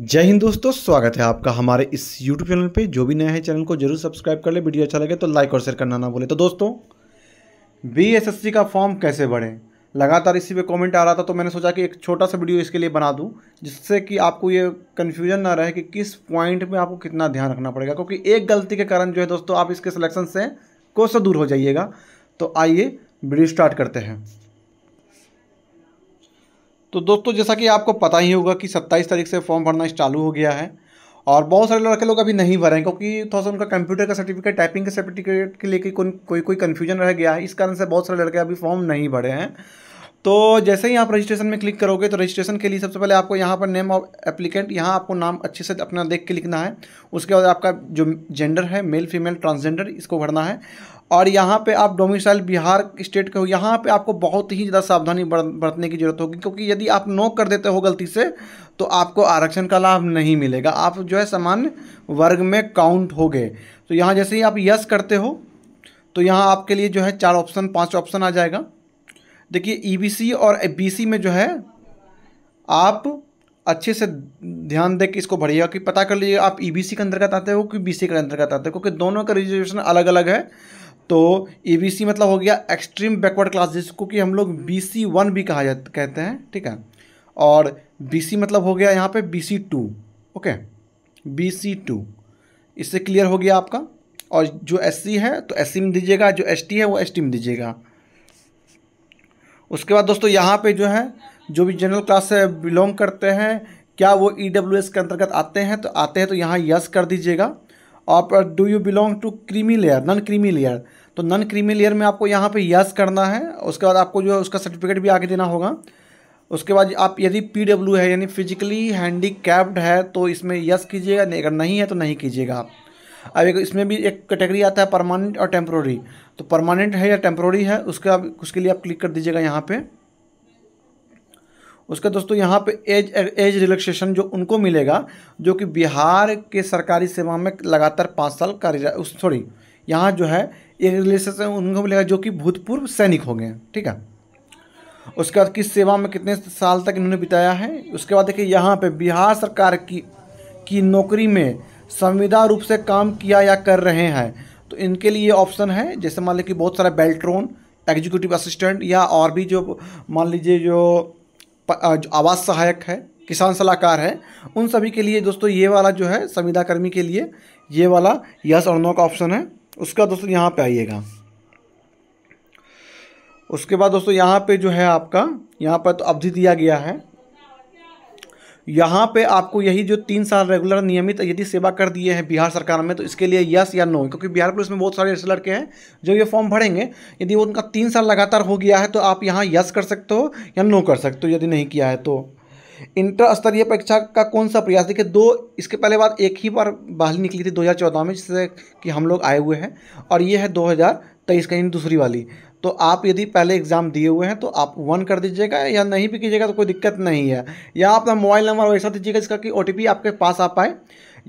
जय हिंद दोस्तों स्वागत है आपका हमारे इस YouTube चैनल पे जो भी नया है चैनल को जरूर सब्सक्राइब कर ले वीडियो अच्छा लगे तो लाइक और शेयर करना ना बोले तो दोस्तों बी का फॉर्म कैसे भरें लगातार इसी पे कमेंट आ रहा था तो मैंने सोचा कि एक छोटा सा वीडियो इसके लिए बना दूं जिससे कि आपको ये कन्फ्यूजन ना रहे कि किस पॉइंट में आपको कितना ध्यान रखना पड़ेगा क्योंकि एक गलती के कारण जो है दोस्तों आप इसके सिलेक्शन से कोसा दूर हो जाइएगा तो आइए वीडियो स्टार्ट करते हैं तो दोस्तों जैसा कि आपको पता ही होगा कि 27 तारीख से फॉर्म भरना चालू हो गया है और बहुत सारे लड़के लोग अभी नहीं भरे हैं क्योंकि थोड़ा सा उनका कंप्यूटर का सर्टिफिकेट टाइपिंग के सर्टिफिकेट के लेके कोई कोई कन्फ्यूजन रह गया है इस कारण से बहुत सारे लड़के अभी फॉर्म नहीं भरे हैं तो जैसे ही आप रजिस्ट्रेशन में क्लिक करोगे तो रजिस्ट्रेशन के लिए सबसे पहले आपको यहाँ पर नेम ऑफ एप्लीकेंट यहाँ आपको नाम अच्छे से अपना देख के लिखना है उसके बाद आपका जो जेंडर है मेल फीमेल ट्रांसजेंडर इसको भरना है और यहाँ पे आप डोमिसाइल बिहार स्टेट के हो यहाँ पे आपको बहुत ही ज़्यादा सावधानी बरतने की ज़रूरत होगी क्योंकि यदि आप नो कर देते हो गलती से तो आपको आरक्षण का लाभ नहीं मिलेगा आप जो है सामान्य वर्ग में काउंट हो गए तो यहाँ जैसे ही आप यस करते हो तो यहाँ आपके लिए जो है चार ऑप्शन पाँच ऑप्शन आ जाएगा देखिए सी e और सी में जो है आप अच्छे से ध्यान दे के इसको बढ़िया कि पता कर लीजिए आप ईबीसी e के अंतर्गत आते हो कि बीसी के अंतर्गत आते हो क्योंकि दोनों का रजिस्ट्रेशन अलग अलग है तो ए बी सी मतलब हो गया एक्सट्रीम बैकवर्ड क्लास जिसको कि हम लोग बी सी वन भी कहा जा कहते हैं ठीक है और बी सी मतलब हो गया यहाँ पे B C two okay B C two इससे क्लियर हो गया आपका और जो एस सी है तो एस सी में दीजिएगा जो एस टी है वो एस टी में दीजिएगा उसके बाद दोस्तों यहाँ पे जो है जो भी जनरल क्लास से बिलोंग करते हैं क्या वो ई डब्ल्यू एस के अंतर्गत आते हैं तो आते हैं तो यहाँ यस कर दीजिएगा आप do you belong to creamy layer non creamy layer तो नॉन क्रीमी लेयर में आपको यहाँ पे यस करना है उसके बाद आपको जो है उसका सर्टिफिकेट भी आगे देना होगा उसके बाद आप यदि पी डब्ल्यू है यानी फिजिकली कैप्ड है तो इसमें यस कीजिएगा अगर नहीं है तो नहीं कीजिएगा आप अब एक इसमें भी एक कैटेगरी आता है परमानेंट और टेम्प्रोरी तो परमानेंट है या टेम्प्रोरी है उसके आप उसके लिए आप क्लिक कर दीजिएगा यहाँ पर उसका दोस्तों यहाँ पे एज एज रिलैक्सेशन जो उनको मिलेगा जो कि बिहार के सरकारी सेवा में लगातार पाँच साल कार्य सॉरी यहाँ जो है एज रिलैक्सेशन उनको मिलेगा जो कि भूतपूर्व सैनिक हो गए ठीक है उसके बाद किस सेवा में कितने साल तक इन्होंने बिताया है उसके बाद देखिए यहाँ पर बिहार सरकार की की नौकरी में संविदा रूप से काम किया या कर रहे हैं तो इनके लिए ऑप्शन है जैसे मान लीजिए कि बहुत सारा बेल्ट्रोन एग्जीक्यूटिव असिस्टेंट या और भी जो मान लीजिए जो जो आवास सहायक है किसान सलाहकार है उन सभी के लिए दोस्तों ये वाला जो है संविदाकर्मी के लिए ये वाला यस और नो का ऑप्शन है उसका दोस्तों यहाँ पे आइएगा उसके बाद दोस्तों यहाँ पे जो है आपका यहाँ पर तो अवधि दिया गया है यहाँ पे आपको यही जो तीन साल रेगुलर नियमित यदि सेवा कर दिए हैं बिहार सरकार में तो इसके लिए यस या नो क्योंकि बिहार पुलिस में बहुत सारे ऐसे लड़के हैं जो ये फॉर्म भरेंगे यदि उनका तीन साल लगातार हो गया है तो आप यहाँ यस कर सकते हो या नो कर सकते हो यदि नहीं किया है तो इंटर स्तरीय परीक्षा का कौन सा प्रयास देखिए दो इसके पहले बाद एक ही बार बहाली निकली थी 2014 में जिससे कि हम लोग आए हुए हैं और ये है 2023 का यानी दूसरी वाली तो आप यदि पहले एग्ज़ाम दिए हुए हैं तो आप वन कर दीजिएगा या नहीं भी कीजिएगा तो कोई दिक्कत नहीं है या अपना मोबाइल नंबर वैसा दीजिएगा जिसका कि ओ आपके पास आ पाए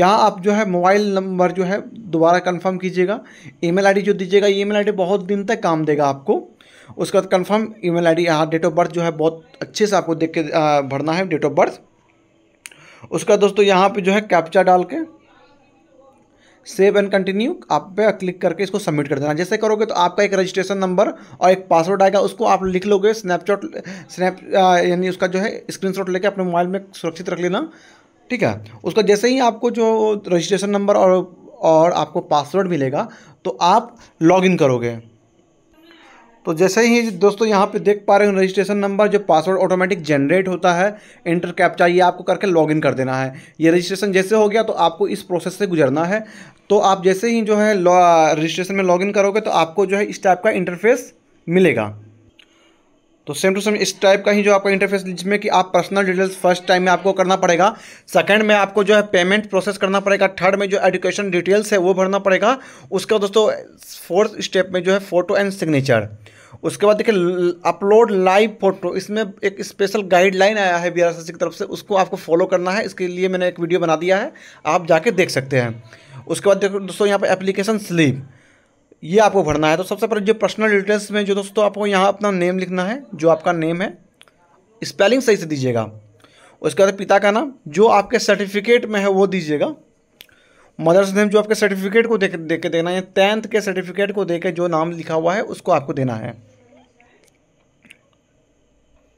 यहाँ आप जो है मोबाइल नंबर जो है दोबारा कंफर्म कीजिएगा ईमेल आईडी जो दीजिएगा ईमेल आईडी बहुत दिन तक काम देगा आपको उसके बाद कन्फर्म ई मेल यहाँ डेट ऑफ बर्थ जो है बहुत अच्छे से आपको देख के भरना है डेट ऑफ बर्थ उसका दोस्तों यहाँ पे जो है कैप्चा डाल के सेव एंड कंटिन्यू आप पे क्लिक करके इसको सबमिट कर देना जैसे करोगे तो आपका एक रजिस्ट्रेशन नंबर और एक पासवर्ड आएगा उसको आप लिख लोगे स्नैपचॉट स्नैप यानी उसका जो है स्क्रीनशॉट लेके अपने मोबाइल में सुरक्षित रख लेना ठीक है उसका जैसे ही आपको जो रजिस्ट्रेशन नंबर और और आपको पासवर्ड मिलेगा तो आप इन करोगे तो जैसे ही दोस्तों यहाँ पे देख पा रहे हो रजिस्ट्रेशन नंबर जो पासवर्ड ऑटोमेटिक जनरेट होता है इंटर कैप्चा ये आपको करके लॉगिन कर देना है ये रजिस्ट्रेशन जैसे हो गया तो आपको इस प्रोसेस से गुजरना है तो आप जैसे ही जो है रजिस्ट्रेशन में लॉगिन करोगे तो आपको जो है इस टाइप का इंटरफेस मिलेगा तो सेम टू सेम इस टाइप का ही जो आपका इंटरफेस जिसमें कि आप पर्सनल डिटेल्स फर्स्ट टाइम में आपको करना पड़ेगा सेकंड में आपको जो है पेमेंट प्रोसेस करना पड़ेगा थर्ड में जो एडुकेशन डिटेल्स है वो भरना पड़ेगा उसके बाद दोस्तों फोर्थ स्टेप में जो है फोटो एंड सिग्नेचर उसके बाद देखिए अपलोड लाइव फोटो इसमें एक स्पेशल गाइडलाइन आया है बी की तरफ से उसको आपको फॉलो करना है इसके लिए मैंने एक वीडियो बना दिया है आप जाके देख सकते हैं उसके बाद देखो दोस्तों यहाँ पर एप्लीकेशन स्लीप ये आपको भरना है तो सबसे पहले जो पर्सनल डिटेल्स में जो दोस्तों आपको यहाँ अपना नेम लिखना है जो आपका नेम है स्पेलिंग सही से दीजिएगा उसके बाद पिता का नाम जो आपके सर्टिफिकेट में है वो दीजिएगा मदर्स नेम जो आपके सर्टिफिकेट को देख देख के देना है टेंथ के सर्टिफिकेट को देख के जो नाम लिखा हुआ है उसको आपको देना है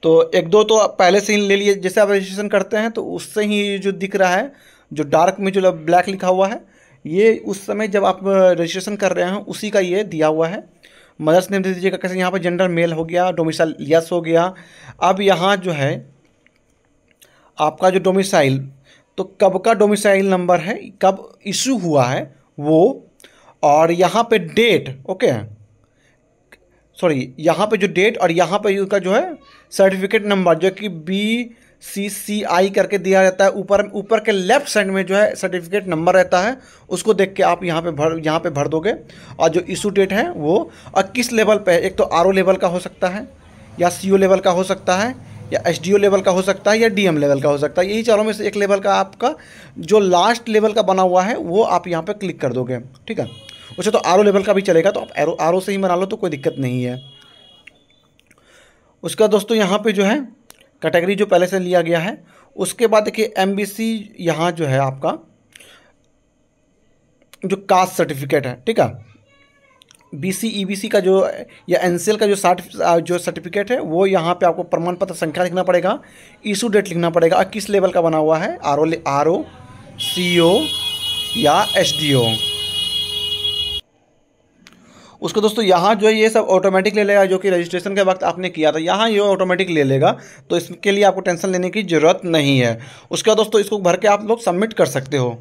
तो एक दो तो आप पहले से ही ले लिए जैसे आप रजिस्ट्रेशन करते हैं तो उससे ही जो दिख रहा है जो डार्क में जो ब्लैक लिखा हुआ है ये उस समय जब आप रजिस्ट्रेशन कर रहे हैं उसी का ये दिया हुआ है मदर्स नेम दे दीजिएगा कैसे यहाँ पर जेंडर मेल हो गया डोमिसाइल यस हो गया अब यहाँ जो है आपका जो डोमिसाइल तो कब का डोमिसाइल नंबर है कब इशू हुआ है वो और यहाँ पे डेट ओके सॉरी यहाँ पे जो डेट और यहाँ पे उसका जो है सर्टिफिकेट नंबर जो कि बी सी सी आई करके दिया जाता है ऊपर ऊपर के लेफ्ट साइड में जो है सर्टिफिकेट नंबर रहता है उसको देख के आप यहाँ पे भर यहाँ पे भर दोगे और जो इशू डेट है वो और किस लेवल पे एक तो आर लेवल का हो सकता है या सी लेवल का हो सकता है या एस लेवल का हो सकता है या डी लेवल का हो सकता है यही चारों में से एक लेवल का आपका जो लास्ट लेवल का बना हुआ है वो आप यहाँ पर क्लिक कर दोगे ठीक है उसे तो आर लेवल का भी चलेगा तो आप आर आर से ही बना लो तो कोई दिक्कत नहीं है उसका दोस्तों यहाँ पे जो है कैटेगरी जो पहले से लिया गया है उसके बाद देखिए एम बी सी यहाँ जो है आपका जो कास्ट सर्टिफिकेट है ठीक है B C E B C का जो या एन सी एल का जो सर्ट जो सर्टिफिकेट है वो यहाँ पे आपको प्रमाण पत्र संख्या लिखना पड़ेगा इशू डेट लिखना पड़ेगा और किस लेवल का बना हुआ है आर ओ आर ओ सी ओ या एस डी ओ उसको दोस्तों यहाँ जो है ये सब ऑटोमेटिक ले लेगा जो कि रजिस्ट्रेशन के वक्त आपने किया था यहाँ ये ऑटोमेटिक ले लेगा तो इसके लिए आपको टेंशन लेने की ज़रूरत नहीं है उसके बाद दोस्तों इसको भर के आप लोग सबमिट कर सकते हो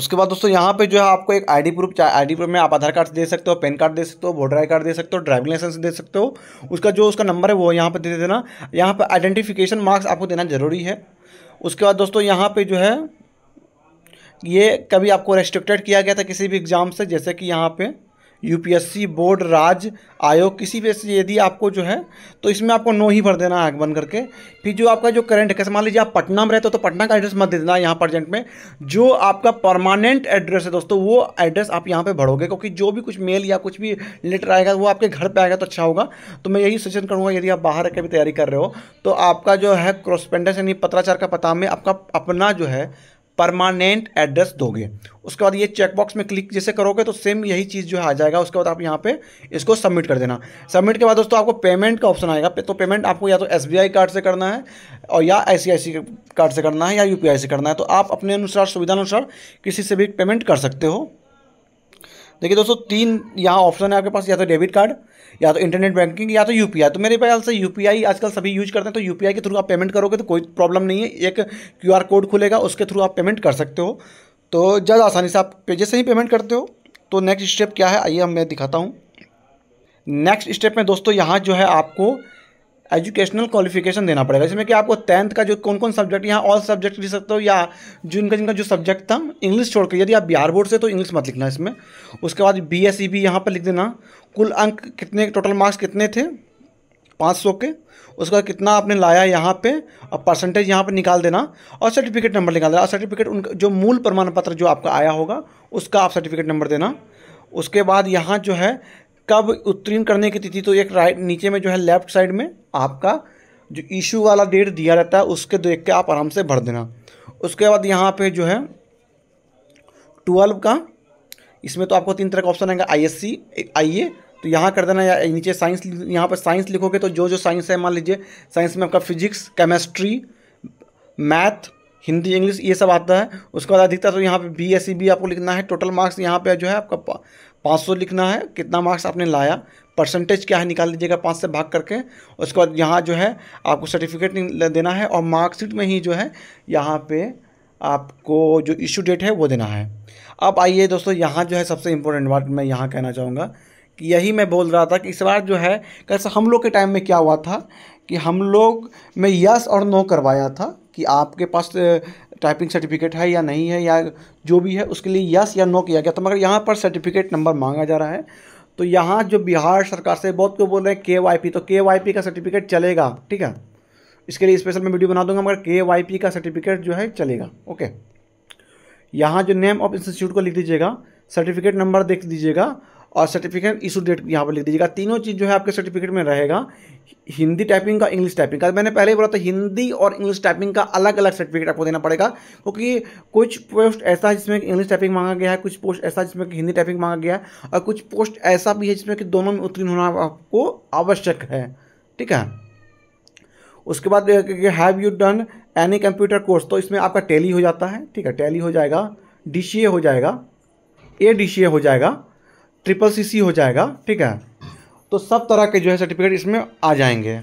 उसके बाद दोस्तों यहाँ पे जो है आपको एक आईडी प्रूफ चाहे आई प्रूफ में आप आधार कार्ड दे सकते हो पैन कार्ड दे सकते हो वोटर आई कार्ड दे सकते हो ड्राइविंग लाइसेंस दे सकते हो उसका जो उसका नंबर है वो यहाँ पे दे देना यहाँ पे आइडेंटिफिकेशन मार्क्स आपको देना ज़रूरी है उसके बाद दोस्तों यहाँ पे जो है ये कभी आपको रेस्ट्रिक्टेड किया गया था किसी भी एग्ज़ाम से जैसे कि यहाँ पे यूपीएससी बोर्ड राज्य आयोग किसी भी से यदि आपको जो है तो इसमें आपको नो ही भर देना है बन करके फिर जो आपका जो करंट है कैसे मान लीजिए आप पटना में रहते हो तो पटना का एड्रेस मत दे देना यहाँ प्रजेंट में जो आपका परमानेंट एड्रेस है दोस्तों वो एड्रेस आप यहाँ पे भरोगे क्योंकि जो भी कुछ मेल या कुछ भी लेटर आएगा वो आपके घर पर आएगा तो अच्छा होगा तो मैं यही सजेशन करूँगा यदि आप बाहर रह भी तैयारी कर रहे हो तो आपका जो है क्रोस्पेंडेंस यानी पत्राचार का पता में आपका अपना जो है परमानेंट एड्रेस दोगे उसके बाद ये चेकबॉक्स में क्लिक जैसे करोगे तो सेम यही चीज़ जो है आ जाएगा उसके बाद आप यहाँ पे इसको सबमिट कर देना सबमिट के बाद दोस्तों आपको पेमेंट का ऑप्शन आएगा तो पेमेंट आपको या तो एस कार्ड से करना है और या आई कार्ड से करना है या यू से करना है तो आप अपने अनुसार सुविधा अनुसार किसी से भी पेमेंट कर सकते हो देखिए दोस्तों तीन यहाँ ऑप्शन है आपके पास या तो डेबिट कार्ड या तो इंटरनेट बैंकिंग या तो यू तो मेरे ख्याल से यू आजकल सभी यूज करते हैं तो यू के थ्रू आप पेमेंट करोगे तो कोई प्रॉब्लम नहीं है एक क्यू कोड खुलेगा उसके थ्रू आप पेमेंट कर सकते हो तो ज़्यादा आसानी से आप पेजेस से ही पेमेंट करते हो तो नेक्स्ट स्टेप क्या है आइए हम मैं दिखाता हूँ नेक्स्ट स्टेप में दोस्तों यहाँ जो है आपको एजुकेशनल क्वालिफिकेशन देना पड़ेगा जिसमें कि आपको टेंथ का जो कौन कौन सब्जेक्ट यहाँ ऑल सब्जेक्ट लिख सकते हो या जिनका जिनका जो सब्जेक्ट था इंग्लिश छोड़कर यदि आप बिहार बोर्ड से तो इंग्लिश मत लिखना इसमें उसके बाद बी एस ई भी यहाँ पर लिख देना कुल अंक कितने टोटल मार्क्स कितने थे पाँच सौ के उसका कितना आपने लाया यहाँ पे और परसेंटेज यहाँ पे निकाल देना और सर्टिफिकेट नंबर निकाल देना और सर्टिफिकेट उनका जो मूल प्रमाण पत्र जो आपका आया होगा उसका आप सर्टिफिकेट नंबर देना उसके बाद यहाँ जो है कब उत्तीर्ण करने की तिथि तो एक राइट नीचे में जो है लेफ्ट साइड में आपका जो इशू वाला डेट दिया रहता है उसके देख के आप आराम से भर देना उसके बाद यहाँ पे जो है ट्वेल्व का इसमें तो आपको तीन तरह का ऑप्शन आएगा आई एस सी ए तो यहाँ कर देना या नीचे साइंस यहाँ पर साइंस लिखोगे तो जो जो साइंस है मान लीजिए साइंस में आपका physics chemistry math Hindi English ये सब आता है उसके बाद अधिकतर तो यहाँ पे बी एस सी बी आपको लिखना है टोटल मार्क्स यहाँ पे जो है आपका 500 लिखना है कितना मार्क्स आपने लाया परसेंटेज क्या है निकाल लीजिएगा पाँच से भाग करके उसके बाद यहाँ जो है आपको सर्टिफिकेट देना है और मार्कशीट में ही जो है यहाँ पे आपको जो इश्यू डेट है वो देना है अब आइए दोस्तों यहाँ जो है सबसे इम्पोर्टेंट बात मैं यहाँ कहना चाहूँगा कि यही मैं बोल रहा था कि इस बार जो है कैसे हम लोग के टाइम में क्या हुआ था कि हम लोग में यस और नो करवाया था कि आपके पास टाइपिंग सर्टिफिकेट है या नहीं है या जो भी है उसके लिए यस या नो किया गया तो मगर यहाँ पर सर्टिफिकेट नंबर मांगा जा रहा है तो यहाँ जो बिहार सरकार से बहुत क्यों बोल रहे हैं के वाई पी तो के वाई पी का सर्टिफिकेट चलेगा ठीक है इसके लिए स्पेशल मैं वीडियो बना दूंगा मगर के वाई पी का सर्टिफिकेट जो है चलेगा ओके यहाँ जो नेम ऑफ इंस्टीट्यूट को लिख दीजिएगा सर्टिफिकेट नंबर देख दीजिएगा और सर्टिफिकेट इशू डेट यहाँ पर लिख दीजिएगा तीनों चीज़ जो है आपके सर्टिफिकेट में रहेगा हिंदी टाइपिंग का इंग्लिश टाइपिंग का मैंने पहले ही बोला था हिंदी और इंग्लिश टाइपिंग का अलग अलग सर्टिफिकेट आपको देना पड़ेगा क्योंकि कुछ पोस्ट ऐसा है जिसमें इंग्लिश टाइपिंग मांगा गया है कुछ पोस्ट ऐसा है जिसमें हिंदी टाइपिंग मांगा गया है और कुछ पोस्ट ऐसा भी है जिसमें कि दोनों में उत्तीर्ण होना आपको आवश्यक है ठीक है उसके बाद have you done any computer course तो इसमें आपका टैली हो जाता है ठीक है टैली हो जाएगा डी हो जाएगा ए डी हो जाएगा ट्रिपल सी सी हो जाएगा ठीक है तो सब तरह के जो है सर्टिफिकेट इसमें आ जाएंगे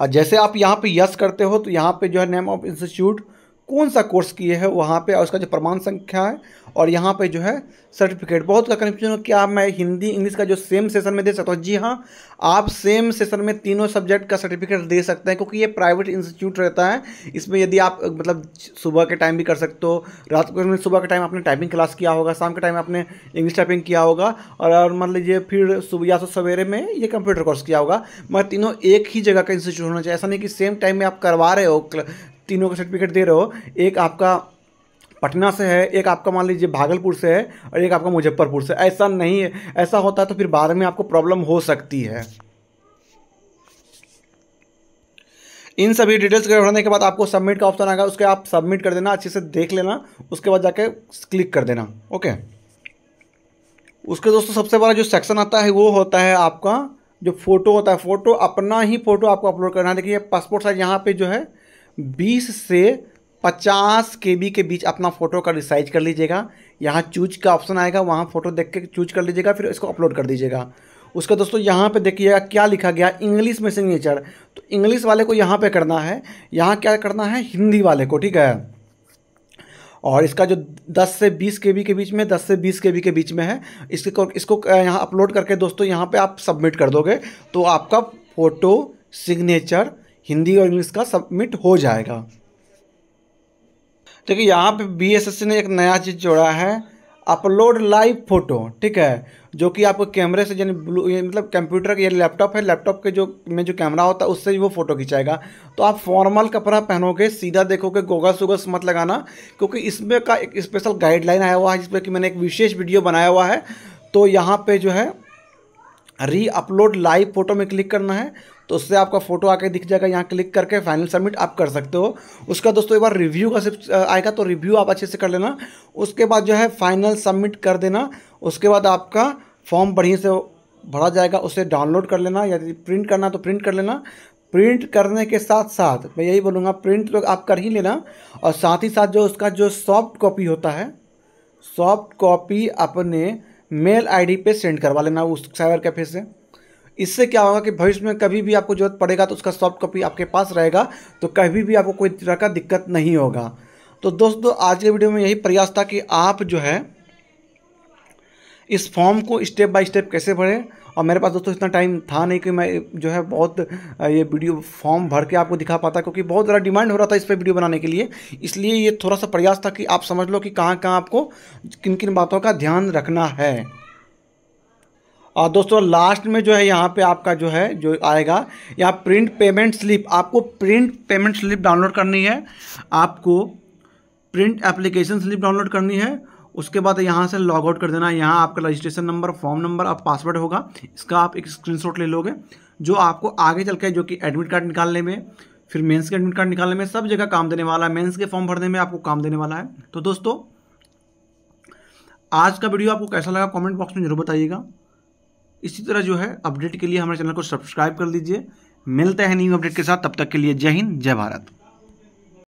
और जैसे आप यहाँ पे यस करते हो तो यहाँ पे जो है नेम ऑफ इंस्टीट्यूट कौन सा कोर्स किए है वहाँ पे और उसका जो प्रमाण संख्या है और यहाँ पे जो है सर्टिफिकेट बहुत का कन्फ्यूजन हो क्या मैं हिंदी इंग्लिश का जो सेम सेशन में दे सकता हूँ जी हाँ आप सेम सेशन में तीनों सब्जेक्ट का सर्टिफिकेट दे सकते हैं क्योंकि ये प्राइवेट इंस्टीट्यूट रहता है इसमें यदि आप मतलब सुबह के टाइम भी कर सकते हो रात को सुबह के टाइम आपने टाइपिंग क्लास किया होगा शाम के टाइम आपने इंग्लिश टाइपिंग किया होगा और मान लीजिए फिर सुबह या तो सवेरे में ये कंप्यूटर कोर्स किया होगा मगर तीनों एक ही जगह का इंस्टीट्यूट होना चाहिए ऐसा नहीं कि सेम टाइम में आप करवा रहे हो तीनों का सर्टिफिकेट दे रहे हो एक आपका पटना से है एक आपका मान लीजिए भागलपुर से है और एक आपका मुजफ्फरपुर से ऐसा नहीं है ऐसा होता है तो फिर बाद में आपको प्रॉब्लम हो सकती है इन सभी डिटेल्स के भरने के बाद आपको सबमिट का ऑप्शन आएगा उसके आप सबमिट कर देना अच्छे से देख लेना उसके बाद जाके क्लिक कर देना ओके उसके दोस्तों सबसे बड़ा जो सेक्शन आता है वो होता है आपका जो फोटो होता है फोटो अपना ही फोटो आपको अपलोड करना है देखिए पासपोर्ट साइज यहाँ पे जो है 20 से 50 के बी के बीच अपना फ़ोटो का रिसाइज कर लीजिएगा यहाँ चूज का ऑप्शन आएगा वहाँ फ़ोटो देख के चूज कर लीजिएगा फिर इसको अपलोड कर दीजिएगा उसका दोस्तों यहाँ पे देखिएगा क्या लिखा गया इंग्लिश में सिग्नेचर तो इंग्लिश वाले को यहाँ पे करना है यहाँ क्या करना है हिंदी वाले को ठीक है और इसका जो 10 से 20 के बी के बीच में 10 से 20 के बी के बीच में है इसको इसको यहाँ अपलोड करके दोस्तों यहाँ पे आप सबमिट कर दोगे तो आपका फ़ोटो सिग्नेचर हिंदी और इंग्लिश का सबमिट हो जाएगा देखिए यहाँ पे बीएसएससी ने एक नया चीज़ जोड़ा है अपलोड लाइव फोटो ठीक है जो कि आपको कैमरे से यानी ब्लू मतलब कंप्यूटर के लैपटॉप है लैपटॉप के जो में जो कैमरा होता है उससे ही वो फ़ोटो खिंचाएगा तो आप फॉर्मल कपड़ा पहनोगे सीधा देखोगे गोगा उगस मत लगाना क्योंकि इसमें का एक स्पेशल गाइडलाइन आया हुआ है जिसमें कि मैंने एक विशेष वीडियो बनाया हुआ है तो यहाँ पर जो है री अपलोड लाइव फोटो में क्लिक करना है तो उससे आपका फोटो आके दिख जाएगा यहाँ क्लिक करके फाइनल सबमिट आप कर सकते हो उसका दोस्तों एक बार रिव्यू का सिर्फ आएगा तो रिव्यू आप अच्छे से कर लेना उसके बाद जो है फाइनल सबमिट कर देना उसके बाद आपका फॉर्म बढ़िया से भरा जाएगा उसे डाउनलोड कर लेना यदि प्रिंट करना तो प्रिंट कर लेना प्रिंट करने के साथ साथ मैं यही बोलूँगा प्रिंट तो आप कर ही लेना और साथ ही साथ जो उसका जो सॉफ्ट कॉपी होता है सॉफ्ट कॉपी अपने मेल आईडी पे सेंड करवा लेना उस साइबर कैफे से इससे क्या होगा कि भविष्य में कभी भी आपको जरूरत पड़ेगा तो उसका सॉफ्ट कॉपी आपके पास रहेगा तो कभी भी आपको कोई तरह का दिक्कत नहीं होगा तो दोस्तों आज के वीडियो में यही प्रयास था कि आप जो है इस फॉर्म को स्टेप बाय स्टेप कैसे भरें और मेरे पास दोस्तों इतना टाइम था नहीं कि मैं जो है बहुत ये वीडियो फॉर्म भर के आपको दिखा पाता क्योंकि बहुत ज़्यादा डिमांड हो रहा था इस पर वीडियो बनाने के लिए इसलिए ये थोड़ा सा प्रयास था कि आप समझ लो कि कहाँ कहाँ आपको किन किन बातों का ध्यान रखना है और दोस्तों लास्ट में जो है यहाँ पे आपका जो है जो आएगा यहाँ प्रिंट पेमेंट स्लिप आपको प्रिंट पेमेंट स्लिप डाउनलोड करनी है आपको प्रिंट एप्लीकेशन स्लिप डाउनलोड करनी है उसके बाद यहाँ से लॉग आउट कर देना है यहाँ आपका रजिस्ट्रेशन नंबर फॉर्म नंबर और पासवर्ड होगा इसका आप एक स्क्रीन ले लोगे जो आपको आगे चल के जो कि एडमिट कार्ड निकालने में फिर मेंस के एडमिट कार्ड निकालने में सब जगह काम देने वाला है मेंस के फॉर्म भरने में आपको काम देने वाला है तो दोस्तों आज का वीडियो आपको कैसा लगा कमेंट बॉक्स में जरूर बताइएगा इसी तरह जो है अपडेट के लिए हमारे चैनल को सब्सक्राइब कर लीजिए मिलते हैं न्यू अपडेट के साथ तब तक के लिए जय हिंद जय भारत